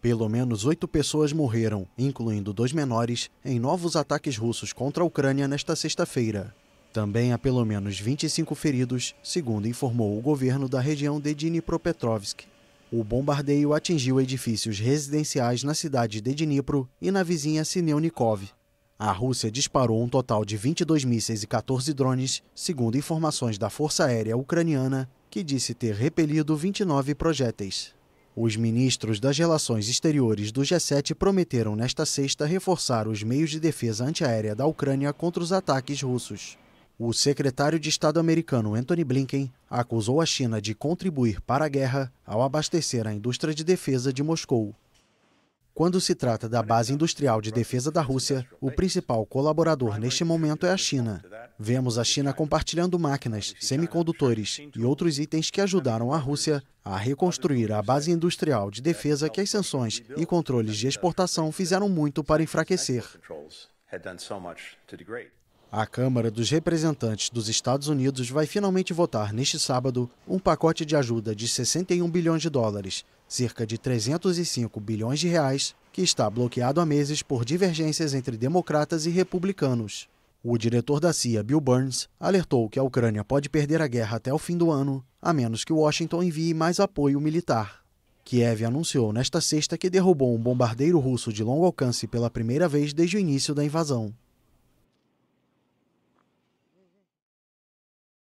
Pelo menos oito pessoas morreram, incluindo dois menores, em novos ataques russos contra a Ucrânia nesta sexta-feira. Também há pelo menos 25 feridos, segundo informou o governo da região de Dnipropetrovsk. O bombardeio atingiu edifícios residenciais na cidade de Dnipro e na vizinha Sineunikov. A Rússia disparou um total de 22 mísseis e 14 drones, segundo informações da Força Aérea Ucraniana, que disse ter repelido 29 projéteis. Os ministros das Relações Exteriores do G7 prometeram nesta sexta reforçar os meios de defesa antiaérea da Ucrânia contra os ataques russos. O secretário de Estado americano Anthony Blinken acusou a China de contribuir para a guerra ao abastecer a indústria de defesa de Moscou. Quando se trata da base industrial de defesa da Rússia, o principal colaborador neste momento é a China, Vemos a China compartilhando máquinas, semicondutores e outros itens que ajudaram a Rússia a reconstruir a base industrial de defesa que as sanções e controles de exportação fizeram muito para enfraquecer. A Câmara dos Representantes dos Estados Unidos vai finalmente votar neste sábado um pacote de ajuda de 61 bilhões de dólares, cerca de 305 bilhões de reais, que está bloqueado há meses por divergências entre democratas e republicanos. O diretor da CIA, Bill Burns, alertou que a Ucrânia pode perder a guerra até o fim do ano, a menos que Washington envie mais apoio militar. Kiev anunciou nesta sexta que derrubou um bombardeiro russo de longo alcance pela primeira vez desde o início da invasão.